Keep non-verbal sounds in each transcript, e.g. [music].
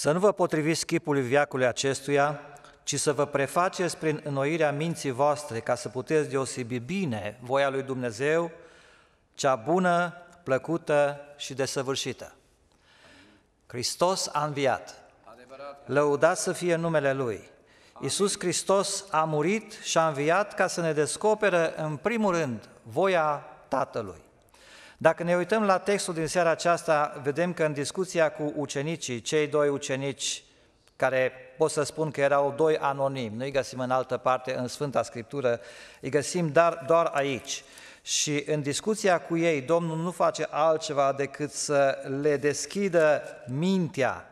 Să nu vă potriviți chipului viacului acestuia, ci să vă prefaceți prin înnoirea minții voastre ca să puteți deosebi bine voia lui Dumnezeu, cea bună, plăcută și desăvârșită. Hristos a înviat. Lăudat să fie numele Lui. Iisus Hristos a murit și a înviat ca să ne descoperă în primul rând voia Tatălui. Dacă ne uităm la textul din seara aceasta, vedem că în discuția cu ucenicii, cei doi ucenici care pot să spun că erau doi anonimi, nu îi găsim în altă parte în Sfânta Scriptură, îi găsim dar, doar aici. Și în discuția cu ei, Domnul nu face altceva decât să le deschidă mintea,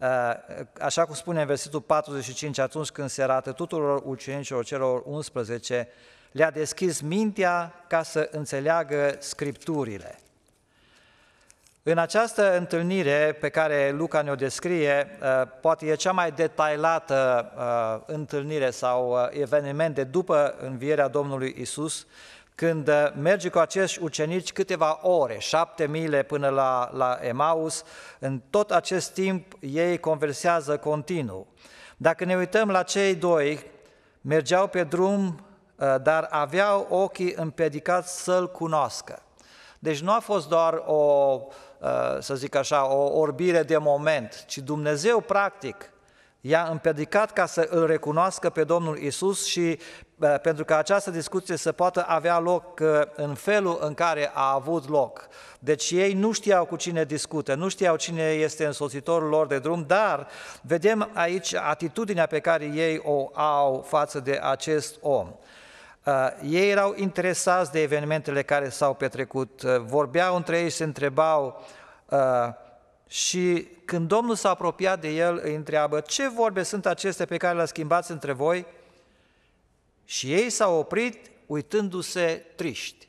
uh, așa cum spune în versetul 45, atunci când se arată tuturor ucenicilor celor 11, le-a deschis mintea ca să înțeleagă Scripturile. În această întâlnire pe care Luca ne-o descrie, uh, poate e cea mai detailată uh, întâlnire sau uh, eveniment de după învierea Domnului Isus, când merge cu acești ucenici câteva ore, șapte mile până la, la Emaus, în tot acest timp ei conversează continuu. Dacă ne uităm la cei doi, mergeau pe drum Eh, dar aveau ochii împiedicați să-L cunoască. Deci nu a fost doar o, eh, să zic așa, o orbire de moment, ci Dumnezeu practic i-a împiedicat ca să îl recunoască pe Domnul Isus și eh, pentru că această discuție să poată avea loc în felul în care a avut loc. Deci ei nu știau cu cine discută, nu știau cine este însoțitorul lor de drum, dar vedem aici atitudinea pe care ei o au față de acest om. Uh, ei erau interesați de evenimentele care s-au petrecut, uh, vorbeau între ei, se întrebau uh, și când Domnul s-a apropiat de el, îi întreabă, ce vorbe sunt acestea pe care le-a schimbat între voi? Și ei s-au oprit uitându-se triști.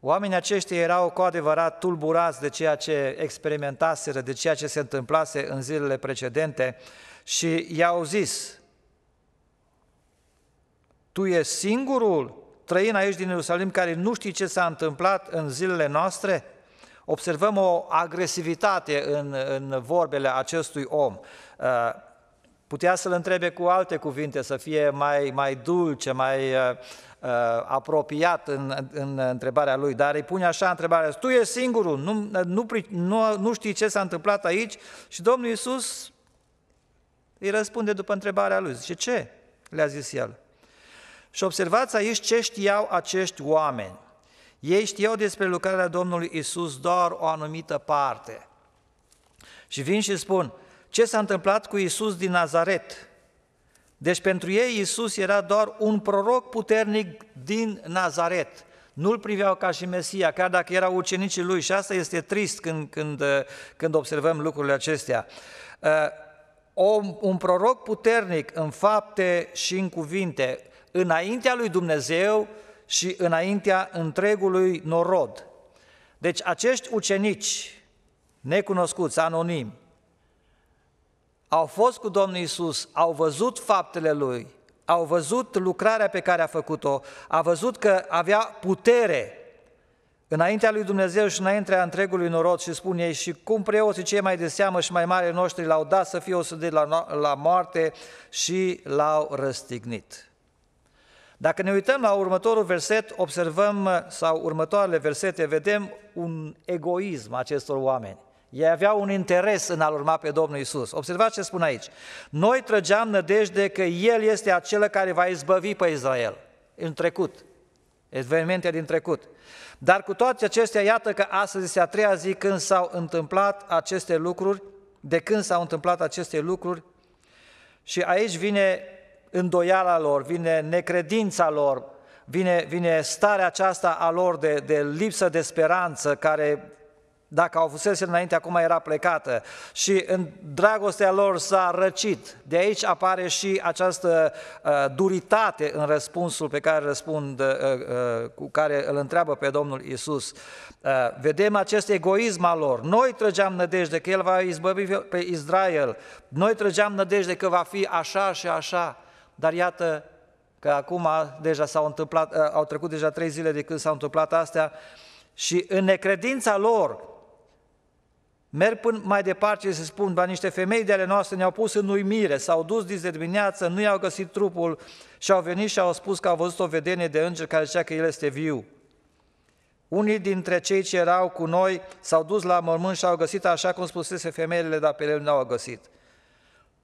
Oamenii aceștia erau cu adevărat tulburați de ceea ce experimentaseră, de ceea ce se întâmplase în zilele precedente și i-au zis, tu ești singurul trăin aici din Ierusalim care nu știi ce s-a întâmplat în zilele noastre? Observăm o agresivitate în, în vorbele acestui om. Uh, putea să-l întrebe cu alte cuvinte, să fie mai, mai dulce, mai uh, uh apropiat în, în întrebarea lui, dar îi pune așa întrebarea, tu ești singurul, nu, nu, nu, nu știi ce s-a întâmplat aici? Și Domnul Iisus îi răspunde după întrebarea lui, zice, ce? Le-a zis el. Și observați aici ce știau acești oameni. Ei știau despre lucrarea Domnului Isus doar o anumită parte. Și vin și spun, ce s-a întâmplat cu Isus din Nazaret? Deci pentru ei Isus era doar un proroc puternic din Nazaret. Nu-l priveau ca și Mesia, chiar dacă erau ucenicii lui și asta este trist când, când, când observăm lucrurile acestea. Uh, o, un proroc puternic în fapte și în cuvinte, înaintea lui Dumnezeu și înaintea întregului norod. Deci acești ucenici necunoscuți, anonimi, au fost cu Domnul Isus, au văzut faptele Lui, au văzut lucrarea pe care a făcut-o, a văzut că avea putere înaintea lui Dumnezeu și înaintea întregului norod și spune ei și cum preoții cei mai de seamă și mai mari noștri l-au dat să fie osândit la, la moarte și l-au răstignit. Dacă ne uităm la următorul verset, observăm, uh, sau următoarele versete, vedem un egoism acestor oameni. Ei aveau un interes în a-L urma pe Domnul Isus. Observați ce spun aici. Noi trăgeam nădejde că El este acela care va izbăvi pe Israel în trecut, evenimente din trecut. Dar cu toate acestea, iată că astăzi este a treia zi când s-au întâmplat aceste lucruri, de când s-au întâmplat aceste lucruri, și aici vine îndoiala lor, vine necredința lor, vine, vine starea aceasta a lor de, de lipsă de speranță, care dacă au fusese înainte, acum era plecată și în dragostea lor s-a răcit. De aici apare și această uh, duritate în răspunsul pe care răspund, uh, uh, cu care îl întreabă pe Domnul Isus. Uh, vedem acest egoism al lor. Noi trăgeam nădejde că El va izbăvi pe Israel. Noi trăgeam nădejde că va fi așa și așa dar iată că acum deja s-au întâmplat, uh, au trecut deja trei zile de când s-au întâmplat astea și în necredința lor merg până mai departe și se spun, ba niște femei de ale noastre ne-au pus în uimire, s-au dus din dimineață, nu i-au găsit trupul și au venit și au spus că au văzut o vedenie de înger care zicea că el este viu. Unii dintre cei ce erau cu noi s-au dus la mormânt și au găsit așa cum spusese femeile, dar pe el nu au găsit.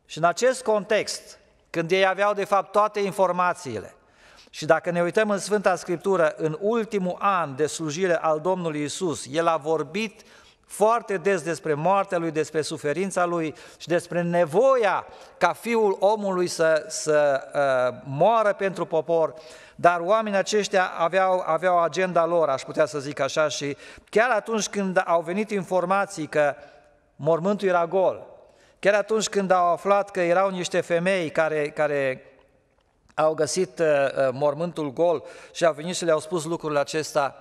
Și în acest context, când ei aveau de fapt toate informațiile. Și dacă ne uităm în Sfânta Scriptură, în ultimul an de slujire al Domnului Isus, el a vorbit foarte des despre moartea lui, despre suferința lui și despre nevoia ca fiul omului să, să uh, moară pentru popor, dar oamenii aceștia aveau, aveau agenda lor, aș putea să zic așa, și chiar atunci când au venit informații că mormântul era gol, Chiar atunci când au aflat că erau niște femei care, care au găsit uh, uh, mormântul gol și au venit și le-au spus lucrurile acesta,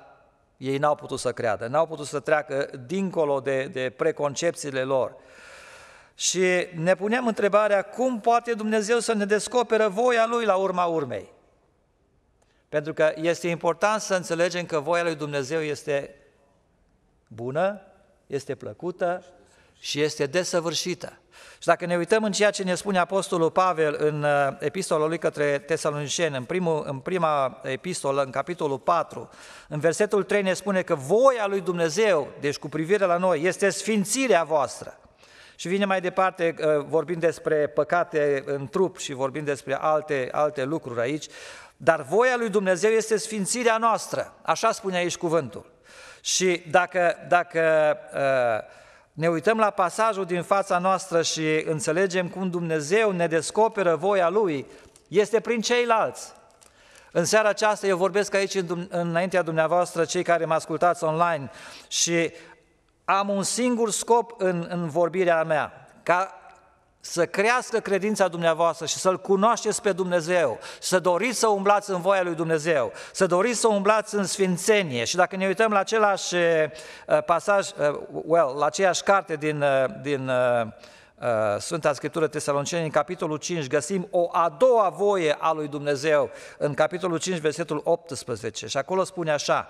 ei n-au putut să creadă, n-au putut să treacă dincolo de, de preconcepțiile lor. Și ne puneam întrebarea cum poate Dumnezeu să ne descoperă voia Lui la urma urmei. Pentru că este important să înțelegem că voia lui Dumnezeu este bună, este plăcută și este desăvârșită. Și dacă ne uităm în ceea ce ne spune Apostolul Pavel în uh, epistola lui către tesaloniceni, în, primul, în prima epistolă, în capitolul 4, în versetul 3 ne spune că voia lui Dumnezeu, deci cu privire la noi, este sfințirea voastră. Și vine mai departe, uh, vorbind despre păcate în trup și vorbind despre alte, alte lucruri aici, dar voia lui Dumnezeu este sfințirea noastră, așa spune aici cuvântul. Și dacă, dacă uh, ne uităm la pasajul din fața noastră și înțelegem cum Dumnezeu ne descoperă voia Lui, este prin ceilalți. În seara aceasta eu vorbesc aici înaintea dumneavoastră, cei care mă ascultați online, și am un singur scop în, în vorbirea mea, ca să crească credința dumneavoastră și să-L cunoașteți pe Dumnezeu, să doriți să umblați în voia lui Dumnezeu, să doriți să umblați în sfințenie. Și dacă ne uităm la același eh, pasaj, eh, well, la aceeași carte din, eh, din Sfânta Scriptură Tesaloniceni, în capitolul 5, găsim o a doua voie a lui Dumnezeu, în capitolul 5, versetul 18. Și acolo spune așa,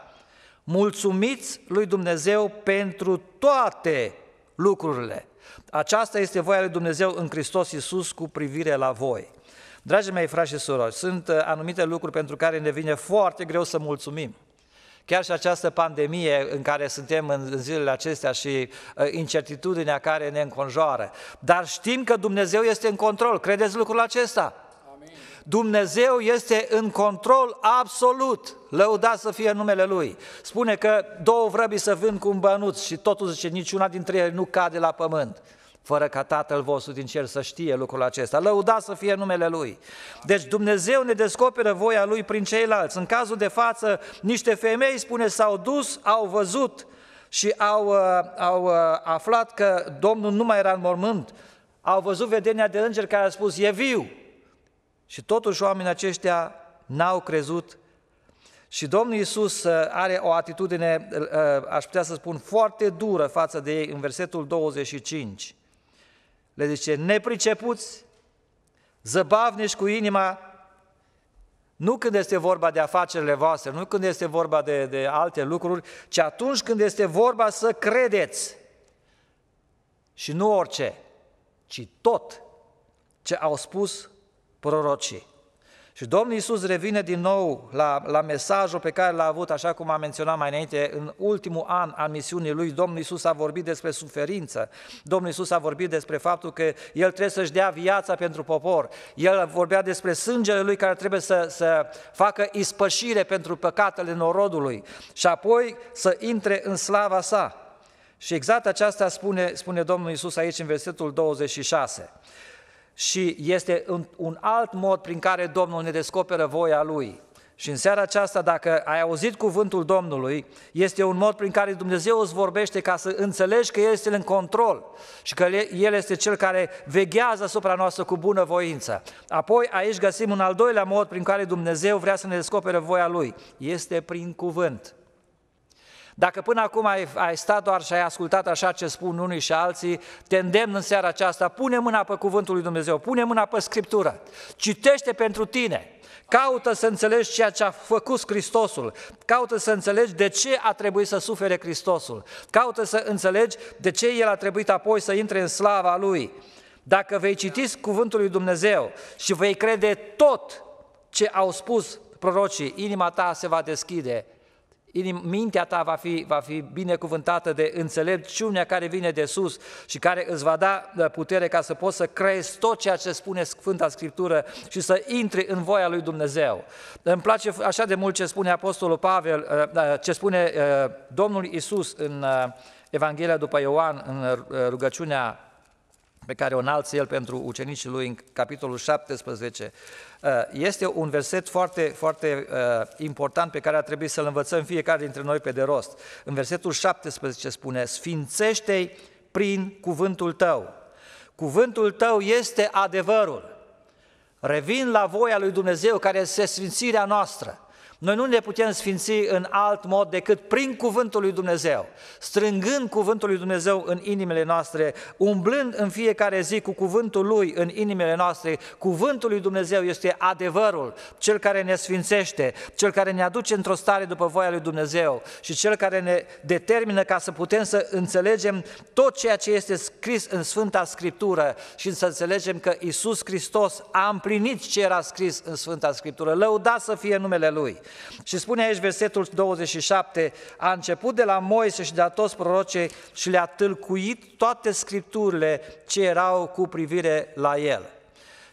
Mulțumiți lui Dumnezeu pentru toate lucrurile aceasta este voia lui Dumnezeu în Hristos Iisus cu privire la voi. Dragii mei frați și surori, sunt uh, anumite lucruri pentru care ne vine foarte greu să mulțumim. Chiar și această pandemie în care suntem în zilele acestea și uh, incertitudinea care ne înconjoară. Dar știm că Dumnezeu este în control. Credeți lucrul acesta? Dumnezeu este în control absolut, lăudat să fie numele Lui. Spune că două vrăbi să vând cu un bănuț și totul zice, niciuna dintre ele nu cade la pământ fără ca Tatăl vostru din cer să știe lucrul acesta. Lăuda să fie numele Lui. Deci Dumnezeu ne descoperă voia Lui prin ceilalți. În cazul de față, niște femei, spune, s-au dus, au văzut și au, uh, au uh, aflat că Domnul nu mai era în mormânt. Au văzut vedenia de înger care a spus, e viu, și totuși oamenii aceștia n-au crezut și Domnul Iisus uh, are o atitudine, uh, uh, aș putea să spun, foarte dură față de ei în versetul 25. Le zice, nepricepuți, zăbavnești cu inima, nu când este vorba de afacerile voastre, nu când este vorba de, de alte lucruri, ci atunci când este vorba să credeți. Și nu orice, ci tot ce au spus prorocii. Și Domnul Iisus revine din nou la, la mesajul pe care l-a avut, așa cum am menționat mai înainte, în ultimul an al misiunii lui, Domnul Iisus a vorbit despre suferință, Domnul Iisus a vorbit despre faptul că El trebuie să-și dea viața pentru popor, El vorbea despre sângele Lui care trebuie să, să facă ispășire pentru păcatele norodului și apoi să intre în slava Sa. Și exact aceasta spune, spune Domnul Iisus aici în versetul 26 și este un alt mod prin care Domnul ne descoperă voia Lui. Și în seara aceasta, dacă ai auzit cuvântul Domnului, este un mod prin care Dumnezeu îți vorbește ca să înțelegi că El este în control și că El este Cel care veghează asupra noastră cu bună voință. Apoi aici găsim un al doilea mod prin care Dumnezeu vrea să ne descopere voia Lui. Este prin cuvânt. Dacă până acum ai, ai stat doar și ai ascultat așa ce spun unii și alții, te îndemn în seara aceasta, pune mâna pe cuvântul lui Dumnezeu, pune mâna pe Scriptură, citește pentru tine, caută să înțelegi ceea ce a făcut Hristosul, caută să înțelegi de ce a trebuit să sufere Hristosul, caută să înțelegi de ce El a trebuit apoi să intre în slava Lui. Dacă vei citi cuvântul lui Dumnezeu și vei crede tot ce au spus prorocii, inima ta se va deschide Inim, mintea ta va fi, va fi binecuvântată de înțelepciunea care vine de sus și care îți va da uh, putere ca să poți să crezi tot ceea ce spune Sfânta Scriptură și să intri în voia lui Dumnezeu. Îmi place așa de mult ce spune Apostolul Pavel, uh, uh, ce spune Domnul Isus în Evanghelia după Ioan, în rugăciunea pe care o înalță el pentru ucenicii lui în capitolul 17. Uh, este un verset foarte, foarte uh, important pe care ar trebui să-l învățăm fiecare dintre noi pe de rost. În versetul 17 spune, sfințește-i prin cuvântul tău. Cuvântul tău este adevărul. Revin la voia lui Dumnezeu care este sfințirea noastră. Noi nu ne putem sfinți în alt mod decât prin cuvântul lui Dumnezeu, strângând cuvântul lui Dumnezeu în inimile noastre, umblând în fiecare zi cu cuvântul lui în inimile noastre. Cuvântul lui Dumnezeu este adevărul, cel care ne sfințește, cel care ne aduce într-o stare după voia lui Dumnezeu și cel care ne determină ca să putem să înțelegem tot ceea ce este scris în Sfânta Scriptură și să înțelegem că Isus Hristos a împlinit ce era scris în Sfânta Scriptură. Lăudat să fie numele Lui. Și spune aici versetul 27, a început de la Moise și de la toți prorocii și le-a tâlcuit toate scripturile ce erau cu privire la el.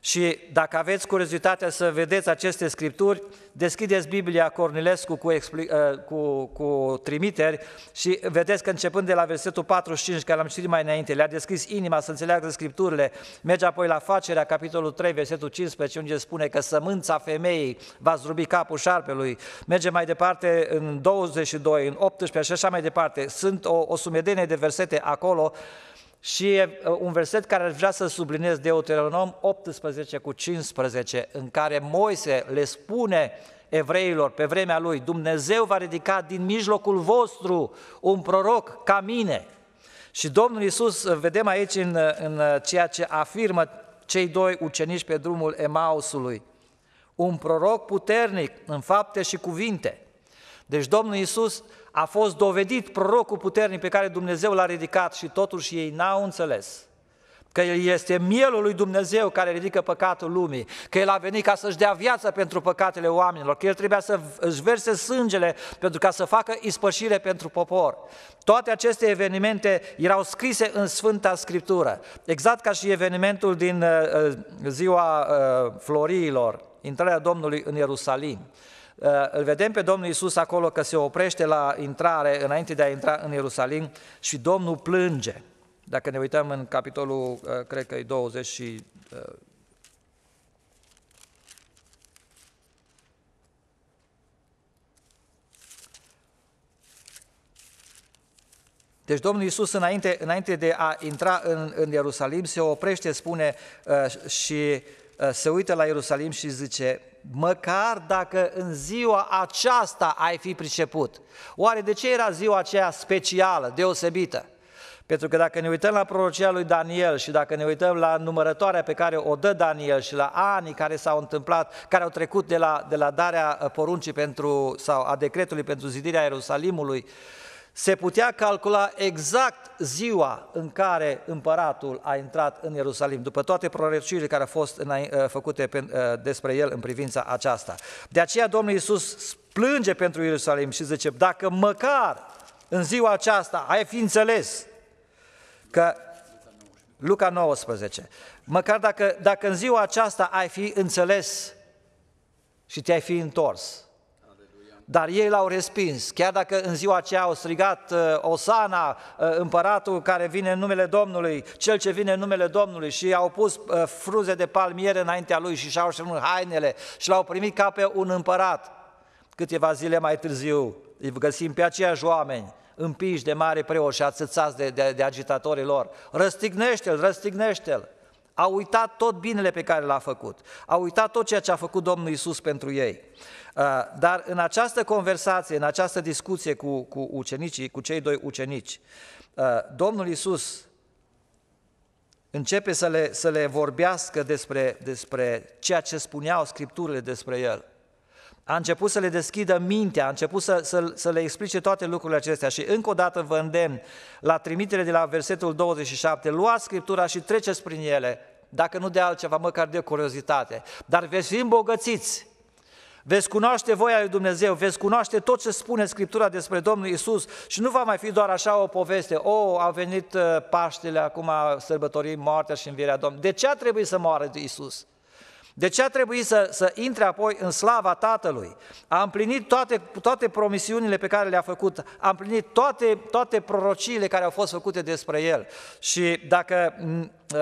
Și dacă aveți curiozitatea să vedeți aceste scripturi, deschideți Biblia Cornilescu cu, expli- ă, cu, cu trimiteri și vedeți că începând de la versetul 45, care l-am citit mai înainte, le-a descris inima să înțeleagă scripturile. Merge apoi la facerea, capitolul 3, versetul 15, unde spune că sămânța femeii va zdrobi capul șarpelui. Merge mai departe în 22, în 18 și așa mai departe. Sunt o, o sumedenie de versete acolo și uh, un verset care ar vrea să subliniez Deuteronom 18 cu 15, în care Moise le spune evreilor pe vremea lui, Dumnezeu va ridica din mijlocul vostru un proroc ca mine. Și Domnul Iisus, uh, vedem aici în, uh, în ceea ce afirmă cei doi ucenici pe drumul Emausului, un proroc puternic în fapte și cuvinte. Deci Domnul Iisus a fost dovedit prorocul puternic pe care Dumnezeu l-a ridicat și totuși ei n-au înțeles că El este mielul lui Dumnezeu care ridică păcatul lumii, că El a venit ca să-și dea viața pentru păcatele oamenilor, că El trebuia să își verse sângele pentru ca să facă ispășire pentru popor. Toate aceste evenimente erau scrise în Sfânta Scriptură, exact ca și evenimentul din uh, uh, ziua uh, Floriilor, intrarea Domnului în Ierusalim. Eh, îl vedem pe Domnul Isus acolo că se oprește la intrare, înainte de a intra în Ierusalim și Domnul plânge. Dacă ne uităm în capitolul, eh, cred că e 20 și... Eh, deci Domnul Iisus, înainte, înainte de a intra în, în Ierusalim, se oprește, spune, și se uită la Ierusalim și zice, măcar dacă în ziua aceasta ai fi priceput. Oare de ce era ziua aceea specială, deosebită? Pentru că dacă ne uităm la prorocia lui Daniel și dacă ne uităm la numărătoarea pe care o dă Daniel și la anii care s-au întâmplat, care au trecut de la, de la darea uh, poruncii pentru, sau a decretului pentru zidirea Ierusalimului, uh, se putea calcula exact ziua în care împăratul a intrat în Ierusalim, după toate prorăcirile care au fost uh, făcute uh, despre el în privința aceasta. De aceea Domnul Iisus plânge pentru Ierusalim și zice, dacă măcar în ziua aceasta ai fi înțeles că Luca 19, măcar dacă, dacă în ziua aceasta ai fi înțeles și te-ai fi întors, dar ei l-au respins, chiar dacă în ziua aceea au strigat uh, Osana, uh, împăratul care vine în numele Domnului, cel ce vine în numele Domnului și au pus uh, fruze de palmiere înaintea lui și și-au șernut hainele și l-au primit ca pe un împărat. Câteva zile mai târziu îi găsim pe aceiași oameni împiși de mare preoți și atâțați de, de, de agitatorii lor. Răstignește-l, răstignește-l! A uitat tot binele pe care l-a făcut. A uitat tot ceea ce a făcut Domnul Isus pentru ei. Uh, dar în această conversație, în această discuție cu, cu ucenicii, cu cei doi ucenici, uh, Domnul Isus începe să le, să le vorbească despre, despre ceea ce spuneau scripturile despre el a început să le deschidă mintea, a început să, să, să le explice toate lucrurile acestea și încă o dată vă îndemn la trimitere de la versetul 27, luați Scriptura și treceți prin ele, dacă nu de altceva, măcar de curiozitate, dar veți fi îmbogățiți Veți cunoaște voia lui Dumnezeu, veți cunoaște tot ce spune Scriptura despre Domnul Isus și nu va mai fi doar așa o poveste. O, oh, a venit uh, Paștele, acum sărbătorim moartea și învierea Domnului. De ce a trebuit să moară Isus? De ce a trebuit să, să intre apoi în slava Tatălui? A împlinit toate, toate promisiunile pe care le-a făcut, a împlinit toate, toate prorociile care au fost făcute despre el. Și dacă uh,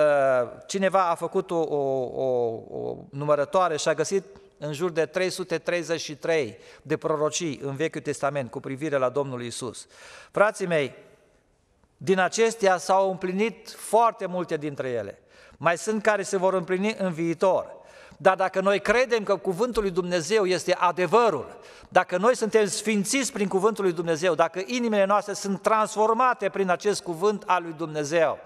cineva a făcut o, o, o, o numărătoare și a găsit în jur de 333 de prorocii în Vechiul Testament cu privire la Domnul Isus. Frații mei, din acestea s-au împlinit foarte multe dintre ele. Mai sunt care se vor împlini în viitor. Dar dacă noi credem că cuvântul lui Dumnezeu este adevărul, dacă noi suntem sfințiți prin cuvântul lui Dumnezeu, dacă inimile noastre sunt transformate prin acest cuvânt al lui Dumnezeu,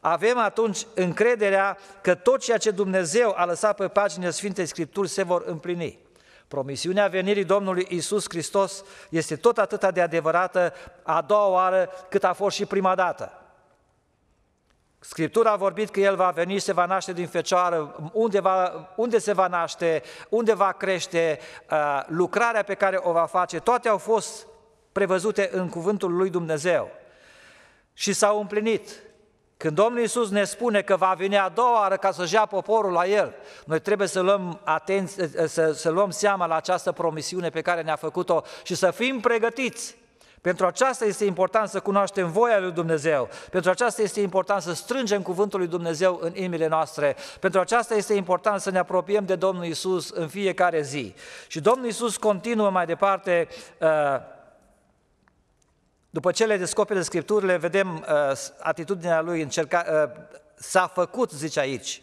avem atunci încrederea că tot ceea ce Dumnezeu a lăsat pe paginile Sfintei Scripturi se vor împlini. Promisiunea venirii Domnului Isus Hristos este tot atâta de adevărată a doua oară cât a fost și prima dată. Scriptura a vorbit că El va veni și se va naște din fecioară, unde, va, unde se va naște, unde va crește, uh, lucrarea pe care o va face, toate au fost prevăzute în cuvântul lui Dumnezeu și s-au împlinit. Când Domnul Iisus ne spune că va veni a doua oară ca să-și ia poporul la El, noi trebuie să luăm, atenție, să, să luăm seama la această promisiune pe care ne-a făcut-o și să fim pregătiți pentru aceasta este important să cunoaștem voia lui Dumnezeu. Pentru aceasta este important să strângem cuvântul lui Dumnezeu în inimile noastre. Pentru aceasta este important să ne apropiem de Domnul Isus în fiecare zi. Și Domnul Isus continuă mai departe uh, după ce le descoperă Scripturile, vedem uh, atitudinea lui, încerca, uh, s-a făcut, zice aici,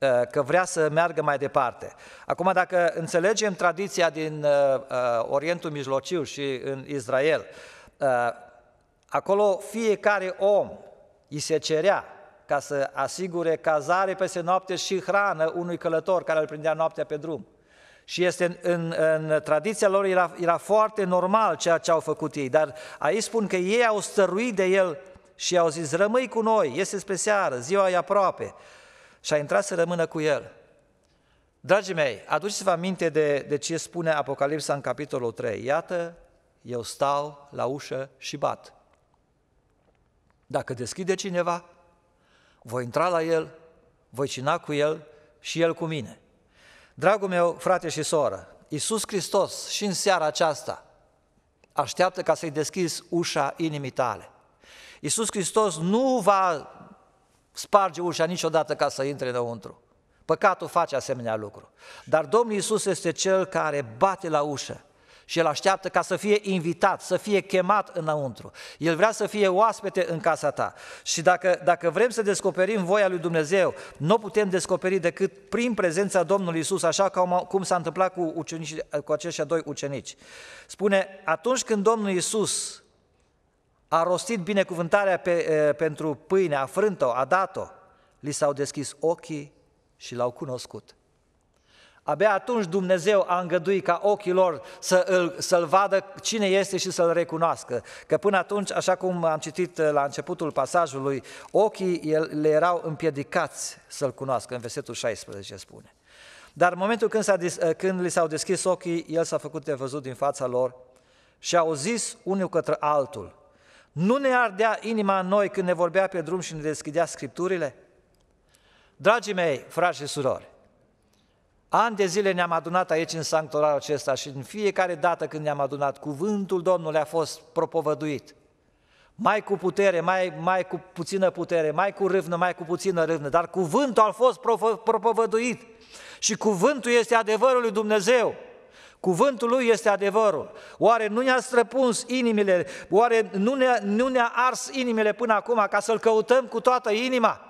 Uh, că vrea să meargă mai departe. Acum, dacă înțelegem tradiția din uh, uh, Orientul Mijlociu și în Israel, acolo fiecare om îi se cerea ca să asigure cazare peste noapte și hrană unui călător care îl prindea noaptea pe drum. Și este în, în, în tradiția lor era, era foarte normal ceea ce au făcut ei, dar aici spun că ei au stăruit de el și au zis, rămâi cu noi, este spre seară, ziua e aproape și a intrat să rămână cu el. Dragii mei, aduceți-vă aminte de, de ce spune Apocalipsa în capitolul 3. Iată, eu stau la ușă și bat. Dacă deschide cineva, voi intra la el, voi cina cu el și el cu mine. Dragul meu, frate și soră, Iisus Hristos și în seara aceasta așteaptă ca să-i deschizi ușa inimii tale. Iisus Hristos nu va sparge ușa niciodată ca să intre înăuntru. Păcatul face asemenea lucru. Dar Domnul Isus este Cel care bate la ușă și El așteaptă ca să fie invitat, să fie chemat înăuntru. El vrea să fie oaspete în casa ta. Și dacă, dacă vrem să descoperim voia lui Dumnezeu, nu o putem descoperi decât prin prezența Domnului Isus, așa cum, cum s-a întâmplat cu, ucenici, cu aceștia doi ucenici. Spune, atunci când Domnul Isus a rostit binecuvântarea pe, pentru pâine, a frânt-o, a dat-o, li s-au deschis ochii și l-au cunoscut. Abia atunci Dumnezeu a îngăduit ca ochii lor să îl, să-l vadă cine este și să-l recunoască. Că până atunci, așa cum am citit la începutul pasajului, ochii el, le erau împiedicați să-l cunoască, în versetul 16 spune. Dar în momentul când, s-a, când li s-au deschis ochii, el s-a făcut de văzut din fața lor și au zis unul către altul, nu ne ardea inima în noi când ne vorbea pe drum și ne deschidea Scripturile? Dragii mei, frați și surori, ani de zile ne-am adunat aici în sanctuarul acesta și în fiecare dată când ne-am adunat, cuvântul Domnului a fost propovăduit. Mai cu putere, mai, mai cu puțină putere, mai cu râvnă, mai cu puțină râvnă, dar cuvântul a fost propovăduit și cuvântul este adevărul lui Dumnezeu. Cuvântul lui este adevărul. Oare nu ne-a străpuns inimile? Oare nu ne-a, nu ne-a ars inimile până acum ca să-l căutăm cu toată inima?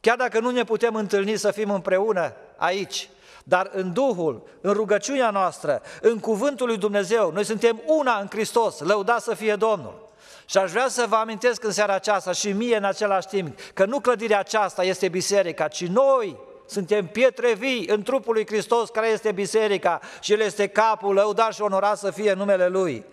Chiar dacă nu ne putem întâlni să fim împreună aici, dar în Duhul, în rugăciunea noastră, în Cuvântul lui Dumnezeu, noi suntem una în Hristos, lăudat să fie Domnul. Și aș vrea să vă amintesc în seara aceasta și mie în același timp că nu clădirea aceasta este biserica, ci noi suntem pietre vii în trupul lui Hristos care este biserica și El este capul, lăudat și onorat să fie numele Lui.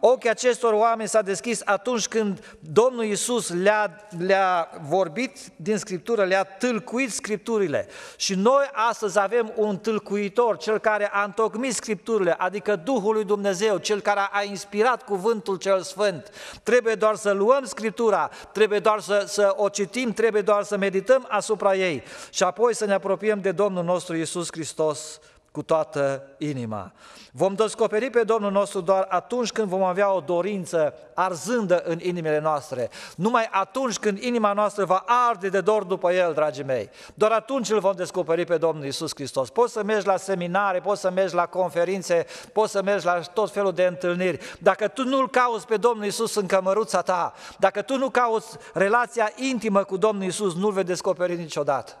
Ochii acestor oameni s-a deschis atunci când Domnul Iisus le-a, le-a vorbit din Scriptură, le-a tâlcuit Scripturile. Și noi astăzi avem un tâlcuitor, cel care a întocmit Scripturile, adică Duhul lui Dumnezeu, cel care a inspirat cuvântul cel sfânt. Trebuie doar să luăm Scriptura, trebuie doar să, să o citim, trebuie doar să medităm asupra ei și apoi să ne ne apropiem de Domnul nostru Isus Hristos cu toată inima. Vom descoperi pe Domnul nostru doar atunci când vom avea o dorință arzândă în inimile noastre. Numai atunci când inima noastră va arde de dor după El, dragii mei. Doar atunci îl vom descoperi pe Domnul Isus Hristos. Poți să mergi la seminare, poți să mergi la conferințe, poți să mergi la tot felul de întâlniri. Dacă tu nu-L cauți pe Domnul Isus în cămăruța ta, dacă tu nu cauți relația intimă cu Domnul Isus, nu-L vei descoperi niciodată.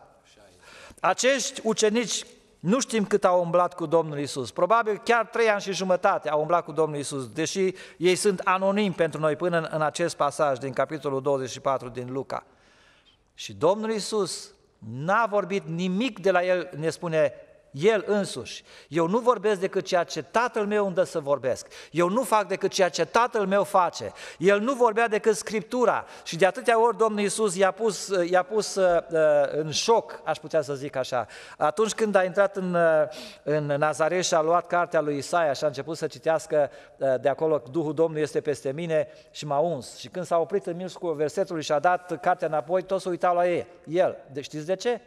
Acești ucenici nu știm cât au umblat cu Domnul Isus. Probabil chiar trei ani și jumătate au umblat cu Domnul Isus, deși ei sunt anonimi pentru noi până în, acest pasaj din capitolul 24 din Luca. Și Domnul Isus n-a vorbit nimic de la el, ne spune el însuși. Eu nu vorbesc decât ceea ce Tatăl meu îmi dă să vorbesc. Eu nu fac decât ceea ce Tatăl meu face. El nu vorbea decât Scriptura. Și de atâtea ori Domnul Iisus i-a pus, i-a pus uh, uh în șoc, aș putea să zic așa. Atunci când a intrat în, uh, în Nazaret și a luat cartea lui Isaia și a început să citească uh, de acolo, Duhul Domnului este peste mine și m-a uns. Și când s-a oprit în mijlocul versetului și a dat cartea înapoi, toți se uitau la ei, el. De, deci știți de ce?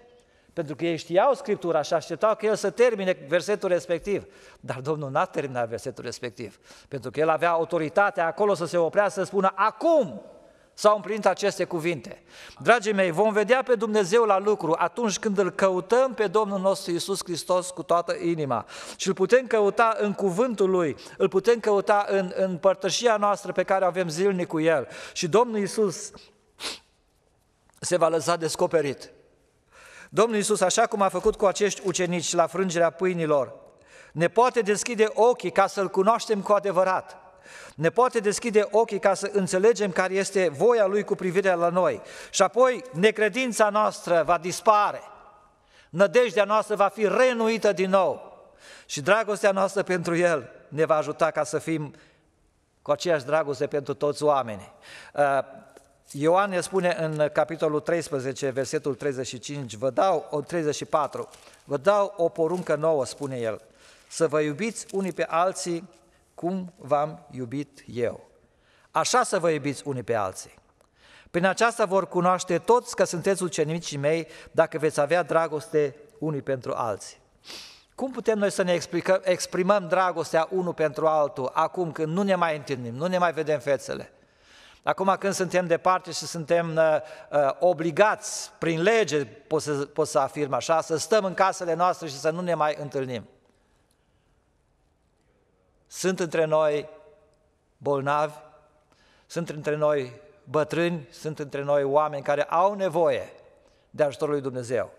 Pentru că ei știau Scriptura și așteptau că el să termine versetul respectiv. Dar Domnul n-a terminat versetul respectiv. Pentru că el avea autoritatea acolo să se oprească, să spună acum s-au împlinit aceste cuvinte. Dragii mei, vom vedea pe Dumnezeu la lucru atunci când îl căutăm pe Domnul nostru Isus Hristos cu toată inima. Și îl putem căuta în cuvântul Lui, îl putem căuta în, în părtășia noastră pe care o avem zilnic cu El. Și Domnul Isus se va lăsa descoperit. Domnul Iisus, așa cum a făcut cu acești ucenici la frângerea pâinilor, ne poate deschide ochii ca să-L cunoaștem cu adevărat. Ne poate deschide ochii ca să înțelegem care este voia Lui cu privire la noi. Și apoi necredința noastră va dispare, nădejdea noastră va fi renuită din nou și dragostea noastră pentru El ne va ajuta ca să fim cu aceeași dragoste pentru toți oamenii. Uh, Ioan ne spune în capitolul 13, versetul 35, vă dau, 34, vă dau o poruncă nouă, spune el, să vă iubiți unii pe alții cum v-am iubit eu. Așa să vă iubiți unii pe alții. Prin aceasta vor cunoaște toți că sunteți ucenicii mei dacă veți avea dragoste unii pentru alții. Cum putem noi să ne explicăm, exprimăm dragostea unul pentru altul acum când nu ne mai întâlnim, nu ne mai vedem fețele? Acum când suntem departe și suntem uh, uh, obligați prin lege, pot să, pot să afirm așa, să stăm în casele noastre și să nu ne mai întâlnim. Sunt între noi bolnavi, sunt între noi bătrâni, sunt între noi oameni care au nevoie de ajutorul lui Dumnezeu.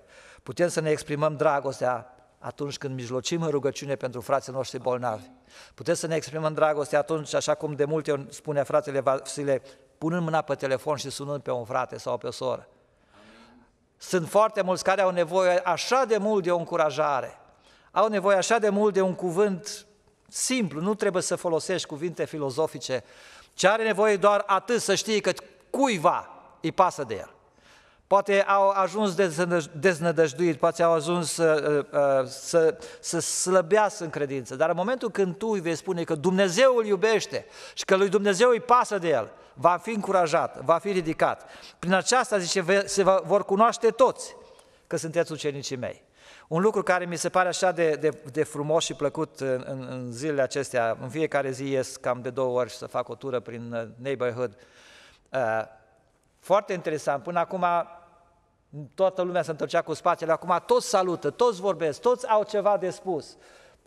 Putem să ne exprimăm dragostea atunci când mijlocim în rugăciune pentru frații noștri bolnavi. Puteți să ne exprimăm dragoste atunci, așa cum de multe ori spune fratele Vasile, punând mâna pe telefon și sunând pe un frate sau pe o soră. Sunt foarte mulți care au nevoie așa de mult de o încurajare, au nevoie așa de mult de un cuvânt simplu, nu trebuie să folosești cuvinte filozofice, ce are nevoie doar atât să știi că cuiva îi pasă de el. Poate au ajuns deznădăjduit, poate au ajuns să, uh, uh, să, să slăbească în credință, dar în momentul când tu îi vei spune că Dumnezeu îl iubește și că lui Dumnezeu îi pasă de el, va fi încurajat, va fi ridicat. Prin aceasta, zice, se vor cunoaște toți că sunteți ucenicii mei. Un lucru care mi se pare așa de, de, de frumos și plăcut în, în, în zilele acestea, în fiecare zi ies cam de două ori să fac o tură prin uh, neighborhood, foarte interesant, până acum toată lumea se întorcea cu spatele, acum toți salută, toți vorbesc, toți au ceva de spus.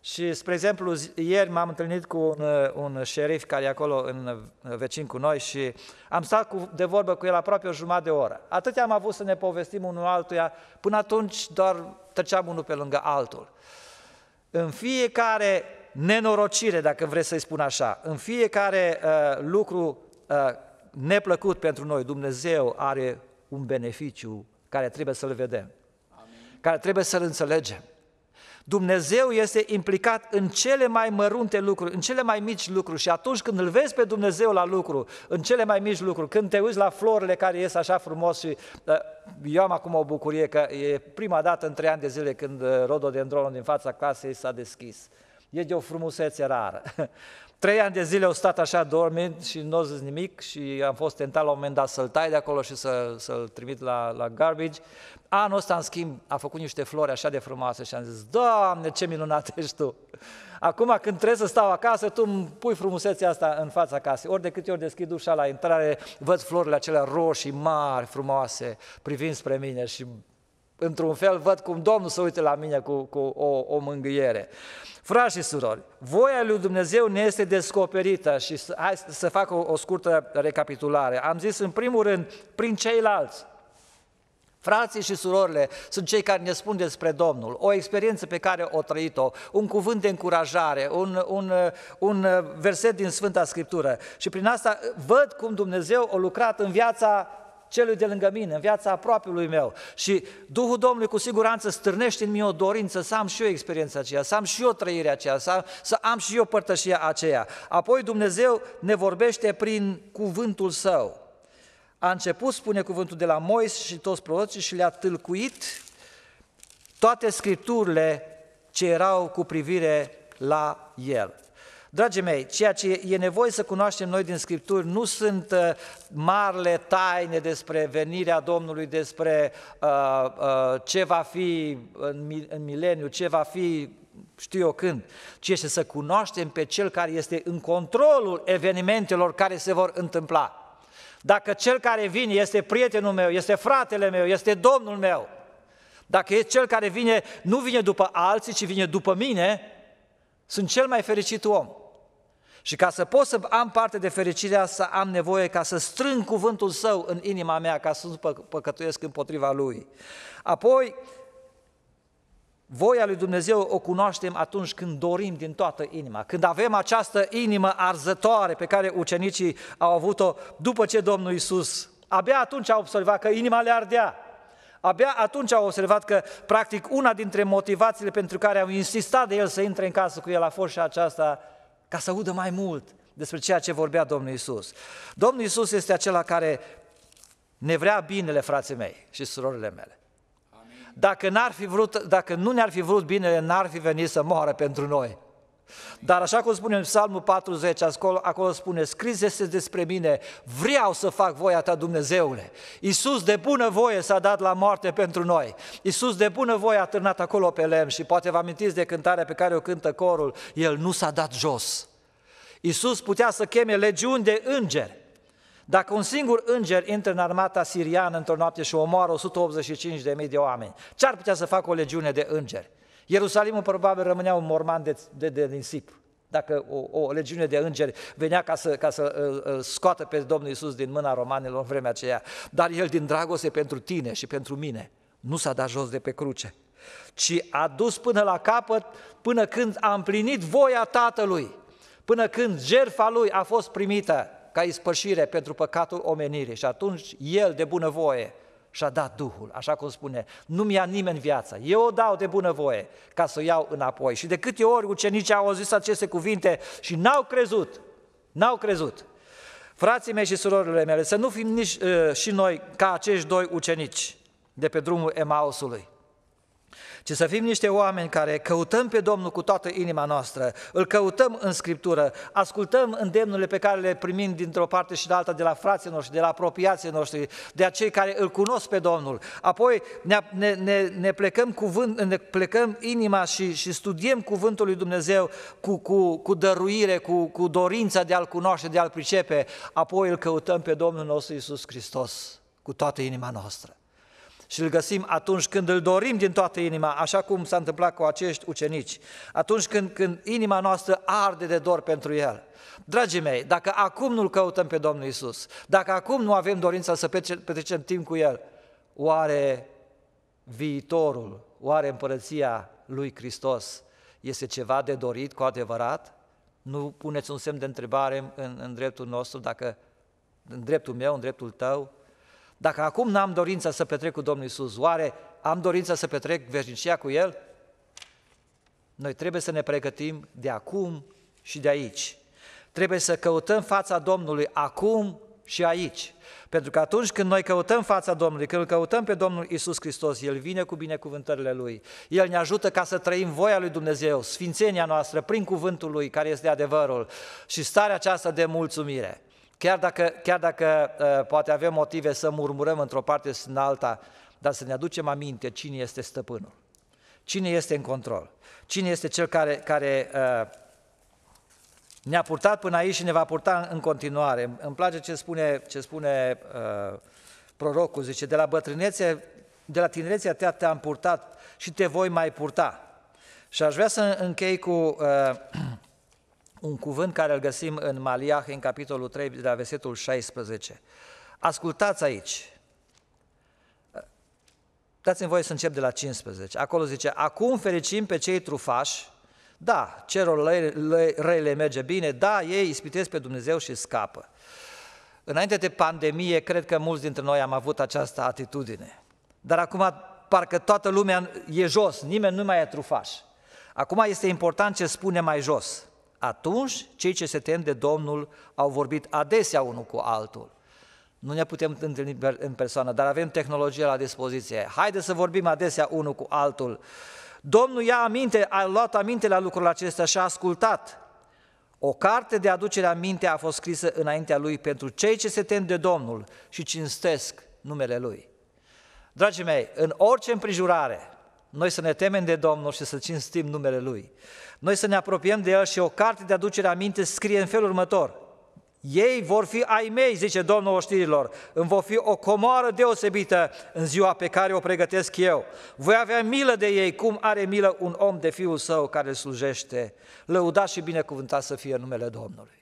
Și, spre exemplu, ieri m-am întâlnit cu un, un șerif care e acolo în vecin cu noi și am stat cu, de vorbă cu el aproape o jumătate de oră. Atât am avut să ne povestim unul altuia, până atunci doar treceam unul pe lângă altul. În fiecare nenorocire, dacă vreți să-i spun așa, în fiecare uh, lucru uh, neplăcut pentru noi, Dumnezeu are un beneficiu care trebuie să-l vedem, Amin. care trebuie să-l înțelegem. Dumnezeu este implicat în cele mai mărunte lucruri, în cele mai mici lucruri și atunci când îl vezi pe Dumnezeu la lucru, în cele mai mici lucruri, când te uiți la florile care ies așa frumos și uh, eu am acum o bucurie că e prima dată în trei ani de zile când uh, rododendronul din fața clasei s-a deschis. E de o frumusețe rară. [laughs] Trei ani de zile au stat așa dormind și nu zis nimic și am fost tentat la un moment dat să-l tai de acolo și să, să-l trimit la, la garbage. Anul ăsta, în schimb, a făcut niște flori așa de frumoase și am zis, Doamne, ce minunat [laughs] ești Tu! Acum când trebuie să stau acasă, Tu îmi pui frumusețea asta în fața casei. Ori de câte ori deschid ușa la intrare, văd florile acelea roșii mari, frumoase, privind spre mine și într-un fel văd cum Domnul se uită la mine cu, cu o, o mângâiere. Frați și surori, voia lui Dumnezeu ne este descoperită și să, hai să fac o, o scurtă recapitulare. Am zis în primul rând prin ceilalți. Frații și surorile sunt cei care ne spun despre Domnul, o experiență pe care o trăit-o, un cuvânt de încurajare, un, un, un verset din Sfânta Scriptură. Și prin asta văd cum Dumnezeu a lucrat în viața celui de lângă mine, în viața apropiului meu. Și Duhul Domnului cu siguranță stârnește în mine o dorință să am și eu experiența aceea, să am și eu trăirea aceea, să am, să am și eu părtășia aceea. Apoi Dumnezeu ne vorbește prin cuvântul Său. A început, spune cuvântul de la Mois și toți prorocii și le-a tâlcuit toate scripturile ce erau cu privire la el. Dragii mei, ceea ce e nevoie să cunoaștem noi din Scripturi nu sunt uh, marile taine despre venirea Domnului, despre uh, uh, ce va fi în, în mileniu, ce va fi știu eu când, ci este să cunoaștem pe Cel care este în controlul evenimentelor care se vor întâmpla. Dacă Cel care vine este prietenul meu, este fratele meu, este Domnul meu, dacă e Cel care vine, nu vine după alții, ci vine după mine, sunt cel mai fericit om. Și ca să pot să am parte de fericirea asta, am nevoie ca să strâng cuvântul său în inima mea, ca să nu păcătuiesc împotriva lui. Apoi, voia lui Dumnezeu o cunoaștem atunci când dorim din toată inima, când avem această inimă arzătoare pe care ucenicii au avut-o după ce Domnul Isus. Abia atunci au observat că inima le ardea, Abia atunci au observat că, practic, una dintre motivațiile pentru care au insistat de el să intre în casă cu el a fost și aceasta ca să audă mai mult despre ceea ce vorbea Domnul Isus. Domnul Isus este acela care ne vrea binele, frații mei și surorile mele. Amin. Dacă, n-ar fi vrut, dacă nu ne-ar fi vrut binele, n-ar fi venit să moară pentru noi. Dar așa cum spune în Psalmul 40, acolo, acolo spune, scris este despre mine, vreau să fac voia ta, Dumnezeule. Iisus de bună voie s-a dat la moarte pentru noi. Iisus de bună voie a târnat acolo pe lemn și poate vă amintiți de cântarea pe care o cântă corul, El nu s-a dat jos. Iisus putea să cheme legiuni de îngeri, dacă un singur înger intră în armata siriană într-o noapte și omoară 185.000 de oameni, ce ar putea să facă o legiune de îngeri? Ierusalimul probabil rămânea un morman de, de, de nisip, dacă o, o legiune de îngeri venea ca să, ca să îl uh, uh, scoată pe Domnul Isus din mâna romanilor în vremea aceea, dar el din dragoste pentru tine și pentru mine nu s-a dat jos de pe cruce, ci a dus până la capăt, până când a împlinit voia Tatălui, până când jertfa lui a fost primită ca ispășire pentru păcatul omenirii și atunci el de bunăvoie și a dat Duhul, așa cum spune, nu-mi ia nimeni viața, eu o dau de bunăvoie ca să o iau înapoi. Și de câte ori ucenicii au auzit aceste cuvinte și n-au crezut, n-au crezut. Frații mei și surorile mele, să nu fim nici uh, și noi ca acești doi ucenici de pe drumul Emausului ci să fim niște oameni care căutăm pe Domnul cu toată inima noastră, îl căutăm în Scriptură, ascultăm îndemnurile pe care le primim dintr-o parte și de alta de la frații noștri, de la apropiații noștri, de la cei care îl cunosc pe Domnul. Apoi ne, ne, ne, ne plecăm, cuvânt, ne plecăm inima și, și studiem cuvântul lui Dumnezeu cu, cu, cu dăruire, cu, cu dorința de a-L cunoaște, de a-L pricepe. Apoi îl căutăm pe Domnul nostru Isus Hristos cu toată inima noastră și îl găsim atunci când îl dorim din toată inima, așa cum s-a întâmplat cu acești ucenici, atunci când, când inima noastră arde de dor pentru El. Dragii mei, dacă acum nu-L căutăm pe Domnul Isus, dacă acum nu avem dorința să petrecem timp cu El, oare viitorul, oare împărăția lui Hristos este ceva de dorit cu adevărat? Nu puneți un semn de întrebare în, în dreptul nostru, dacă în dreptul meu, în dreptul tău, dacă acum n-am dorința să petrec cu Domnul Isus, oare am dorința să petrec veșnicia cu El? Noi trebuie să ne pregătim de acum și de aici. Trebuie să căutăm fața Domnului acum și aici. Pentru că atunci când noi căutăm fața Domnului, când îl căutăm pe Domnul Isus Hristos, El vine cu binecuvântările Lui. El ne ajută ca să trăim voia Lui Dumnezeu, sfințenia noastră, prin cuvântul Lui, care este adevărul, și starea aceasta de mulțumire. Chiar dacă, chiar dacă uh, poate avem motive să murmurăm într-o parte sau în alta, dar să ne aducem aminte cine este stăpânul, cine este în control, cine este cel care, care uh, ne-a purtat până aici și ne va purta în continuare. Îmi place ce spune, ce spune uh, prorocul, zice, de la bătrânețe, de la tinerețea ta te-am purtat și te voi mai purta. Și aș vrea să închei cu uh, un cuvânt care îl găsim în Maliah, în capitolul 3, de la versetul 16. Ascultați aici. Dați-mi voie să încep de la 15. Acolo zice, acum fericim pe cei trufași, da, cerul le merge bine, da, ei ispitesc pe Dumnezeu și scapă. Înainte de pandemie, cred că mulți dintre noi am avut această atitudine. Dar acum parcă toată lumea e jos, nimeni nu mai e trufaș. Acum este important ce spune mai jos. Atunci, cei ce se tem de Domnul au vorbit adesea unul cu altul. Nu ne putem întâlni în persoană, dar avem tehnologie la dispoziție. Haideți să vorbim adesea unul cu altul. Domnul ia aminte, a luat aminte la lucrul acesta și a ascultat. O carte de aducere a minte a fost scrisă înaintea lui pentru cei ce se tem de Domnul și cinstesc numele lui. Dragii mei, în orice împrejurare, noi să ne temem de Domnul și să cinstim numele Lui. Noi să ne apropiem de El și o carte de aducere a minte scrie în felul următor. Ei vor fi ai mei, zice Domnul oștirilor, îmi vor fi o comoară deosebită în ziua pe care o pregătesc eu. Voi avea milă de ei, cum are milă un om de fiul său care îl slujește. Lăudat și binecuvântat să fie numele Domnului.